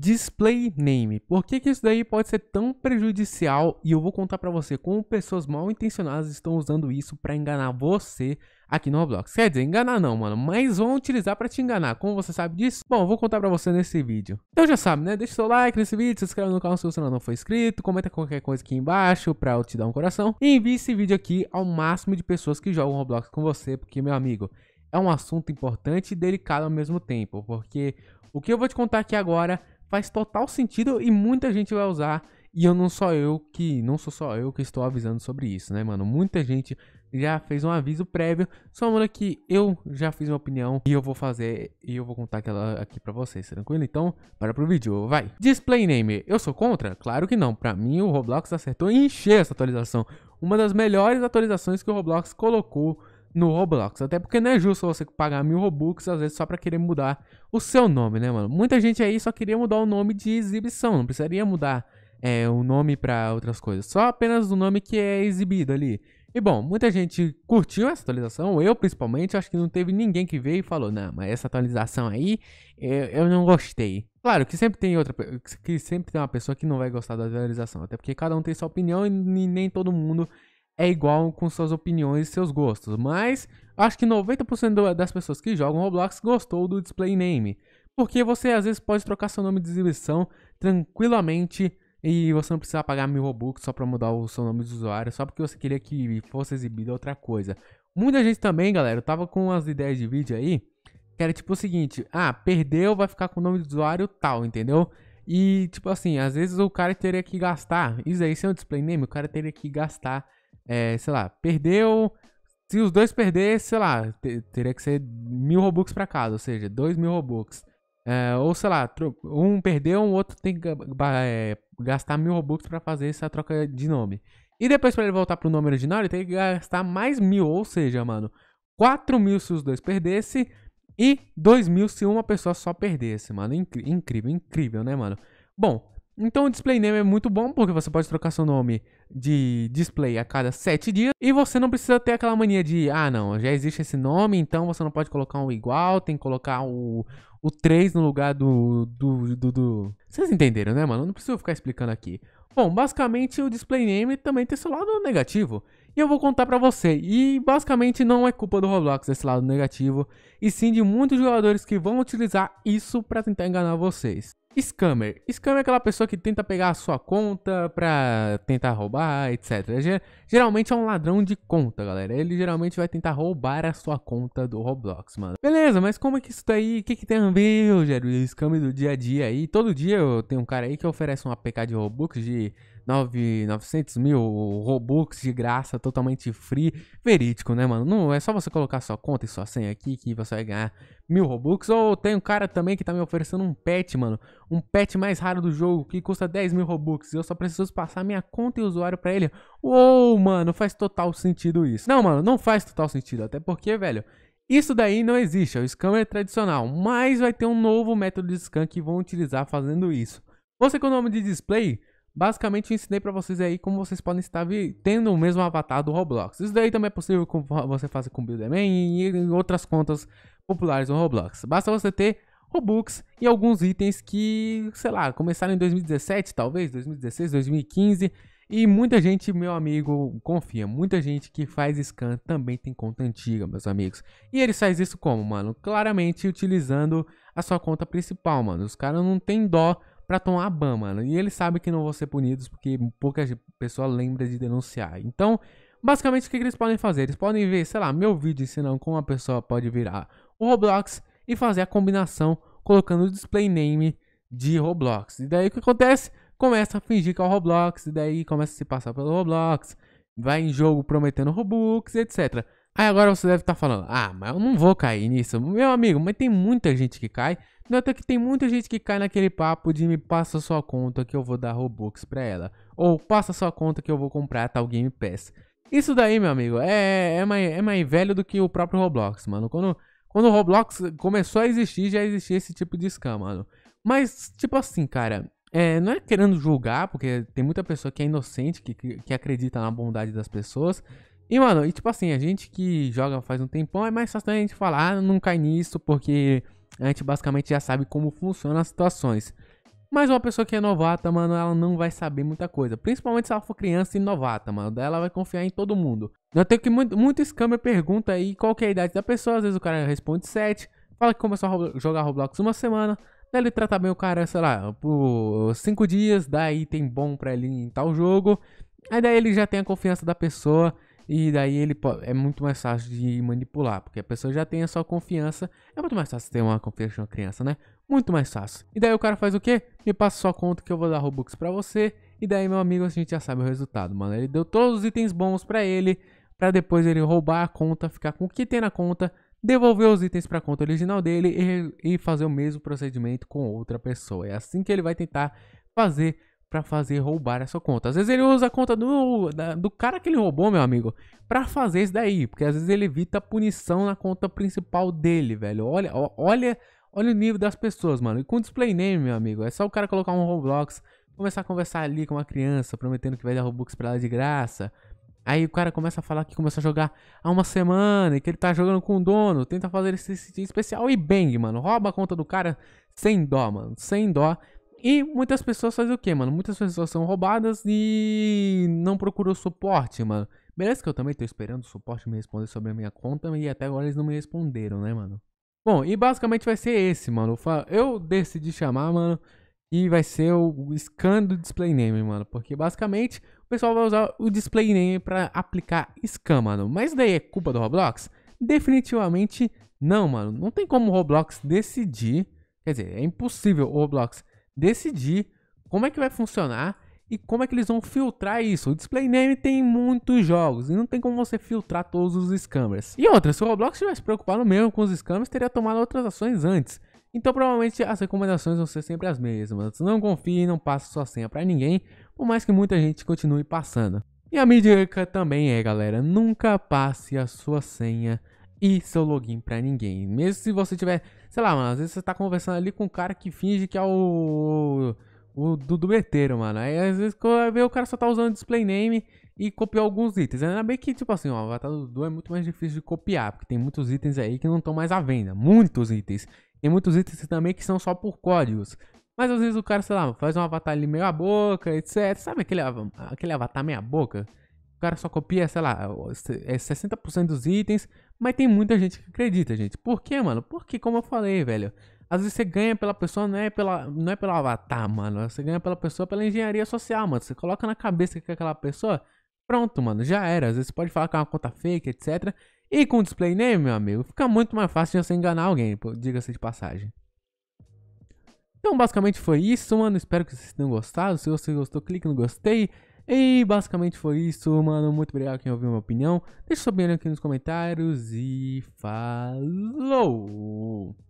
Display name. Por que, que isso daí pode ser tão prejudicial? E eu vou contar para você como pessoas mal intencionadas estão usando isso para enganar você aqui no Roblox. Quer dizer, enganar não, mano, mas vão utilizar para te enganar. Como você sabe disso? Bom, eu vou contar para você nesse vídeo. Então já sabe, né? Deixa o seu like nesse vídeo, se inscreve no canal se você não for inscrito, comenta qualquer coisa aqui embaixo para eu te dar um coração e envie esse vídeo aqui ao máximo de pessoas que jogam Roblox com você, porque meu amigo, é um assunto importante e delicado ao mesmo tempo, porque o que eu vou te contar aqui agora faz total sentido e muita gente vai usar. E eu não sou eu que. Não sou só eu que estou avisando sobre isso, né, mano? Muita gente já fez um aviso prévio. Só mano que eu já fiz uma opinião e eu vou fazer e eu vou contar aquela aqui para vocês, tá tranquilo? Então, para pro vídeo, vai. Display name, eu sou contra? Claro que não. Para mim o Roblox acertou em encher essa atualização. Uma das melhores atualizações que o Roblox colocou no Roblox. Até porque não é justo você pagar mil Robux, às vezes, só pra querer mudar o seu nome, né, mano? Muita gente aí só queria mudar o nome de exibição, não precisaria mudar é, o nome pra outras coisas. Só apenas o nome que é exibido ali. E bom, muita gente curtiu essa atualização, eu principalmente, acho que não teve ninguém que veio e falou, não, mas essa atualização aí, eu, eu não gostei. Claro que sempre tem outra, que sempre tem uma pessoa que não vai gostar da atualização, até porque cada um tem sua opinião e nem todo mundo é igual com suas opiniões e seus gostos, mas acho que 90% das pessoas que jogam Roblox gostou do display name, porque você às vezes pode trocar seu nome de exibição tranquilamente e você não precisa pagar mil Robux só para mudar o seu nome de usuário, só porque você queria que fosse exibida outra coisa. Muita gente também, galera, tava com as ideias de vídeo aí, que era tipo o seguinte, ah, perdeu, vai ficar com o nome de usuário tal, entendeu? E, tipo assim, às vezes o cara teria que gastar, isso aí, sem o display name, o cara teria que gastar é, sei lá, perdeu. Se os dois perder, sei lá, teria que ser mil Robux para cada, ou seja, dois mil Robux. É, ou sei lá, um perdeu, o outro tem que é, gastar mil Robux para fazer essa troca de nome. E depois para ele voltar pro número original, ele tem que gastar mais mil, ou seja, mano, quatro mil se os dois perdessem e dois mil se uma pessoa só perdesse, mano. incrível, incrível, né, mano? Bom, então o display name é muito bom porque você pode trocar seu nome de display a cada 7 dias e você não precisa ter aquela mania de, ah não, já existe esse nome, então você não pode colocar um igual, tem que colocar o, o 3 no lugar do do, do, do... Vocês entenderam, né, mano? Não preciso ficar explicando aqui. Bom, basicamente o display name também tem seu lado negativo. E eu vou contar pra você. E basicamente não é culpa do Roblox esse lado negativo. E sim de muitos jogadores que vão utilizar isso pra tentar enganar vocês. Scammer. Scammer é aquela pessoa que tenta pegar a sua conta pra tentar roubar, etc. Geralmente é um ladrão de conta, galera. Ele geralmente vai tentar roubar a sua conta do Roblox, mano. Beleza, mas como é que isso daí, o que, que tem a ver, Rogério? Scammer do dia a dia aí. Todo dia eu tenho um cara aí que oferece um APK de Robux de 9, 900 mil Robux de graça, totalmente free. Verídico, né, mano? Não é só você colocar sua conta e sua senha aqui que você vai ganhar mil Robux. Ou tem um cara também que tá me oferecendo um pet, mano. Um pet mais raro do jogo que custa 10 mil Robux. Eu só preciso passar minha conta e usuário pra ele. Uou, mano, faz total sentido isso. Não, mano, não faz total sentido. Até porque, velho. Isso daí não existe, é o scammer tradicional, mas vai ter um novo método de scan que vão utilizar fazendo isso. Você com o nome de display Basicamente, eu ensinei para vocês aí como vocês podem estar tendo o mesmo avatar do Roblox. Isso daí também é possível com, você fazer com o Builderman e outras contas populares no Roblox. Basta você ter Robux e alguns itens que, sei lá, começaram em 2017, talvez, 2016, 2015. E muita gente, meu amigo, confia. Muita gente que faz scan também tem conta antiga, meus amigos. E ele faz isso como, mano? Claramente utilizando a sua conta principal, mano. Os caras não tem dó para tomar a ban, mano. E eles sabem que não vão ser punidos porque pouca pessoa lembra de denunciar. Então, basicamente o que eles podem fazer? Eles podem ver, sei lá, meu vídeo ensinando como a pessoa pode virar o Roblox e fazer a combinação colocando o display name de Roblox. E daí o que acontece? Começa a fingir que é o Roblox, e daí começa a se passar pelo Roblox, vai em jogo prometendo Robux, etc. Aí agora você deve estar tá falando, ah, mas eu não vou cair nisso. Meu amigo, mas tem muita gente que cai. Nota que tem muita gente que cai naquele papo de me passa sua conta que eu vou dar Robux pra ela. Ou passa sua conta que eu vou comprar tal Game Pass. Isso daí, meu amigo, é, é, mais, é mais velho do que o próprio Roblox, mano. Quando, quando o Roblox começou a existir, já existia esse tipo de scam, mano. Mas, tipo assim, cara, é, não é querendo julgar, porque tem muita pessoa que é inocente, que, que, que, acredita na bondade das pessoas. E, mano, e tipo assim, a gente que joga faz um tempão, é mais fácil a gente falar, ah, não cai nisso, porque a gente basicamente já sabe como funcionam as situações. Mas uma pessoa que é novata, mano, ela não vai saber muita coisa. Principalmente se ela for criança e novata, mano. Daí ela vai confiar em todo mundo. tem que muito, muito scammer pergunta aí qual é a idade da pessoa. Às vezes o cara responde 7. Fala que começou a jogar Roblox uma semana. Daí ele trata bem o cara, sei lá, por 5 dias. Daí tem bom pra ele em tal jogo. Aí daí ele já tem a confiança da pessoa. E daí ele é muito mais fácil de manipular, porque a pessoa já tem a sua confiança. É muito mais fácil ter uma confiança de uma criança, né? Muito mais fácil. E daí o cara faz o quê? Me passa sua conta que eu vou dar Robux para você. E daí, meu amigo, a gente já sabe o resultado, mano. Ele deu todos os itens bons para ele, para depois ele roubar a conta, ficar com o que tem na conta, devolver os itens para a conta original dele e, e fazer o mesmo procedimento com outra pessoa. É assim que ele vai tentar fazer para fazer roubar essa conta. Às vezes ele usa a conta do, da, do cara que ele roubou, meu amigo, para fazer isso daí, porque às vezes ele evita punição na conta principal dele, velho. Olha, olha, olha o nível das pessoas, mano. E com display name, meu amigo, é só o cara colocar um Roblox, começar a conversar ali com uma criança, prometendo que vai dar Robux para ela de graça. Aí o cara começa a falar que começa a jogar há uma semana e que ele tá jogando com o dono, tenta fazer esse, esse especial e bang, mano. Rouba a conta do cara sem dó, mano, sem dó. E muitas pessoas fazem o quê, mano? Muitas pessoas são roubadas e não procuram suporte, mano. Beleza que eu também tô esperando o suporte me responder sobre a minha conta e até agora eles não me responderam, né, mano? Bom, e basicamente vai ser esse, mano. Eu decidi chamar, mano, e vai ser o scan do display name, mano. Porque basicamente o pessoal vai usar o display name pra aplicar scan, mano. Mas daí é culpa do Roblox? Definitivamente não, mano. Não tem como o Roblox decidir. Quer dizer, é impossível o Roblox decidir como é que vai funcionar e como é que eles vão filtrar isso. O display name tem muitos jogos e não tem como você filtrar todos os scammers. E outra, se o Roblox estivesse preocupado mesmo com os scammers, teria tomado outras ações antes. Então provavelmente as recomendações vão ser sempre as mesmas. Não confie, não passe sua senha para ninguém, por mais que muita gente continue passando. E a mídia também é, galera, nunca passe a sua senha e seu é login para ninguém. Mesmo se você tiver, sei lá, mano, às vezes você tá conversando ali com um cara que finge que é o o do, do beteiro, mano. Aí às vezes o cara só tá usando display name e copiou alguns itens. Ainda bem que, tipo assim, ó, o avatar do Dudu é muito mais difícil de copiar, porque tem muitos itens aí que não estão mais à venda. Muitos itens. Tem muitos itens também que são só por códigos. Mas às vezes o cara, sei lá, faz um avatar ali meio a boca, etc. Sabe aquele, aquele avatar meia boca? O cara só copia, sei lá, 60% é dos itens, mas tem muita gente que acredita, gente. Por quê, mano? Porque, como eu falei, velho, às vezes você ganha pela pessoa, não é, pela, não é pelo avatar, mano. Você ganha pela pessoa pela engenharia social, mano. Você coloca na cabeça que é aquela pessoa, pronto, mano, já era. Às vezes você pode falar que é uma conta fake, etc. E com o display name, meu amigo, fica muito mais fácil de você enganar alguém, diga-se de passagem. Então, basicamente foi isso, mano. Espero que vocês tenham gostado. Se você gostou, clique no gostei. E basicamente foi isso, mano. Muito obrigado quem ouviu minha opinião. Deixa sua opinião aqui nos comentários e falou!